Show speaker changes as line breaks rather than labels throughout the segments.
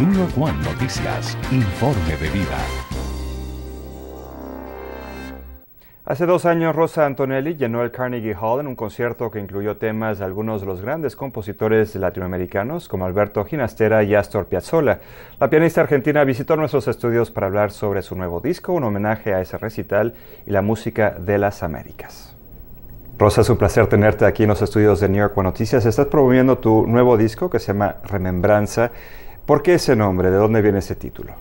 New York One Noticias, informe de vida. Hace dos años, Rosa Antonelli llenó el Carnegie Hall en un concierto que incluyó temas de algunos de los grandes compositores latinoamericanos, como Alberto Ginastera y Astor Piazzolla. La pianista argentina visitó nuestros estudios para hablar sobre su nuevo disco, un homenaje a ese recital y la música de las Américas. Rosa, es un placer tenerte aquí en los estudios de New York One Noticias. Estás promoviendo tu nuevo disco que se llama Remembranza ¿Por qué ese nombre? ¿De dónde viene ese título?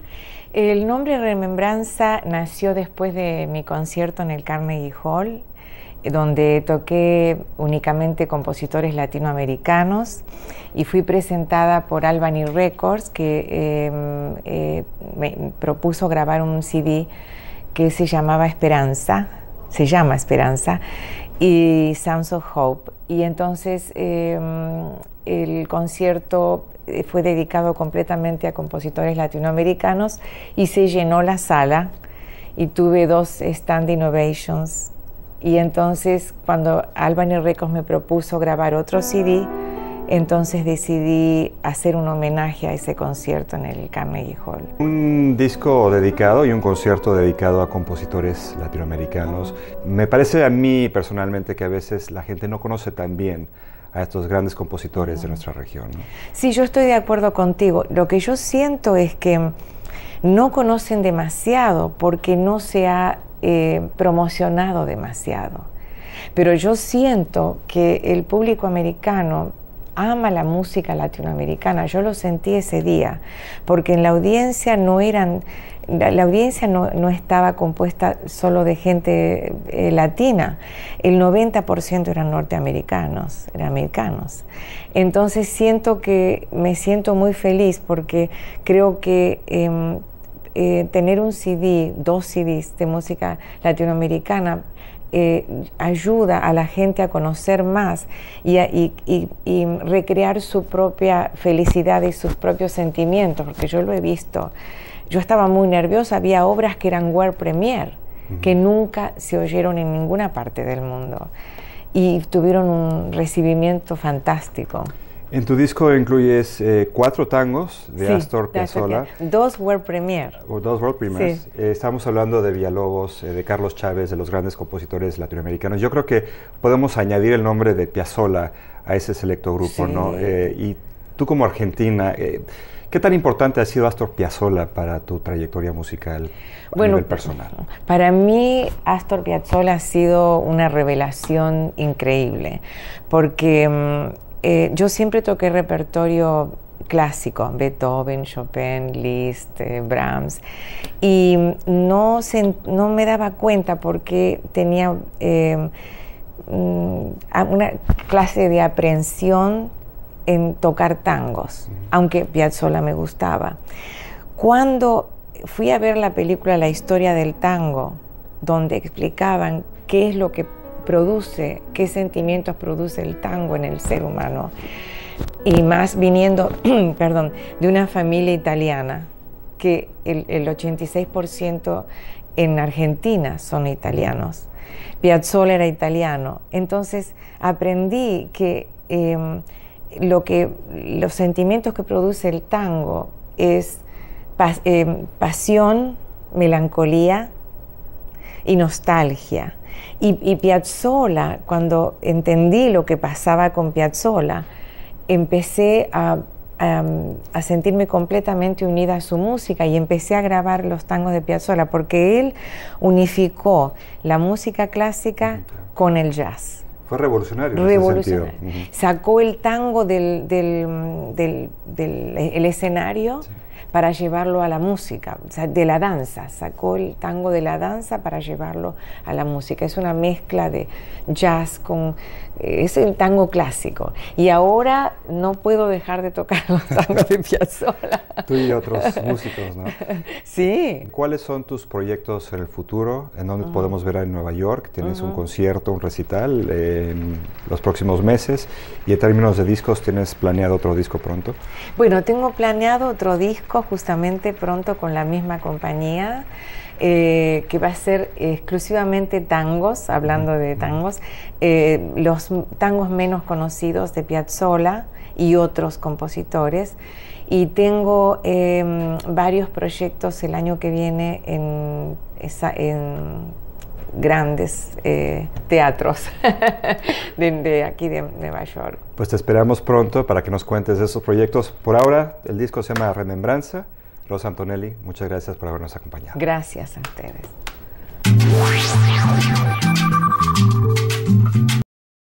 El nombre Remembranza nació después de mi concierto en el Carnegie Hall, eh, donde toqué únicamente compositores latinoamericanos y fui presentada por Albany Records, que em, eh, me propuso grabar un CD que se llamaba Esperanza, se llama Esperanza, y Sounds of Hope. Y entonces em, el concierto eh, fue dedicado completamente a compositores latinoamericanos y se llenó la sala y tuve dos standing Innovations. Y entonces cuando Albany Records me propuso grabar otro CD, entonces decidí hacer un homenaje a ese concierto en el Carnegie Hall.
Un disco dedicado y un concierto dedicado a compositores latinoamericanos. Me parece a mí personalmente que a veces la gente no conoce tan bien a estos grandes compositores de nuestra región.
Sí, yo estoy de acuerdo contigo. Lo que yo siento es que no conocen demasiado porque no se ha eh, promocionado demasiado. Pero yo siento que el público americano ama la música latinoamericana. Yo lo sentí ese día, porque en la audiencia no eran, la, audiencia no, estaba compuesta solo de gente eh, latina, el 90% eran norteamericanos, eran americanos. Entonces siento que me siento muy feliz porque creo que em, eh, tener un CD, dos CDs de música latinoamericana eh, ayuda a la gente a conocer más y, recrear su propia felicidad y sus propios sentimientos, porque yo lo he visto. Yo estaba muy nerviosa, había obras que eran world premier, que nunca se oyeron en ninguna parte del mundo y tuvieron un recibimiento fantástico.
En tu disco incluyes eh, cuatro tangos de Astor Piazzolla.
Dos World Premier.
dos World Premiers. Eh, estamos hablando de Villalobos, eh, de Carlos Chávez, de los grandes compositores latinoamericanos. Yo creo que podemos añadir el nombre de Piazzolla a ese selecto grupo, ¿no? y tú como argentina, ¿qué tan importante ha sido Astor Piazzolla para tu trayectoria musical a bueno, nivel personal?
Para mí Astor Piazzolla ha sido una revelación increíble, porque mm, eh, yo siempre toqué repertorio clásico, Beethoven, Chopin, Liszt, eh, Brahms, y no, no me daba cuenta porque tenía eh, mm, una clase de aprensión en tocar tangos, aunque Piazzolla me gustaba. Cuando fui a ver la película La historia del tango, donde explicaban qué es lo que produce, qué sentimientos produce el tango en el ser humano. Y más viniendo, perdón, de una familia italiana, que el, 86% en Argentina son italianos. Piazzolla era italiano. Entonces aprendí que, em, lo que los sentimientos que produce el tango es em, pasión, melancolía, y nostalgia. Y, Piazzolla, cuando entendí lo que pasaba con Piazzolla, empecé a, sentirme completamente unida a su música y empecé a grabar los tangos de Piazzolla porque él unificó la música clásica con el jazz.
Fue revolucionario.
Sacó el tango del, del, escenario para llevarlo a la música, de la danza, sacó el tango de la danza para llevarlo a la música. Es una mezcla de jazz con... Eh, es el tango clásico. Y ahora no puedo dejar de tocar los tangos de Piazzolla.
Tú y otros músicos, ¿no? Sí. ¿Cuáles son tus proyectos en el futuro? ¿En dónde mm. podemos ver en Nueva York? Tienes un concierto, un recital en los próximos meses. Y en términos de discos, ¿tienes planeado otro disco pronto?
Bueno, tengo planeado otro disco justamente pronto con la misma compañía, eh, que va a ser exclusivamente tangos, hablando de tangos, eh, los tangos menos conocidos de Piazzolla y otros compositores. Y tengo em, varios proyectos el año que viene en grandes eh, teatros de, aquí de Nueva York.
Pues te esperamos pronto para que nos cuentes de esos proyectos. Por ahora, el disco se llama Remembranza. Rosa Antonelli, muchas gracias por habernos acompañado.
Gracias a ustedes.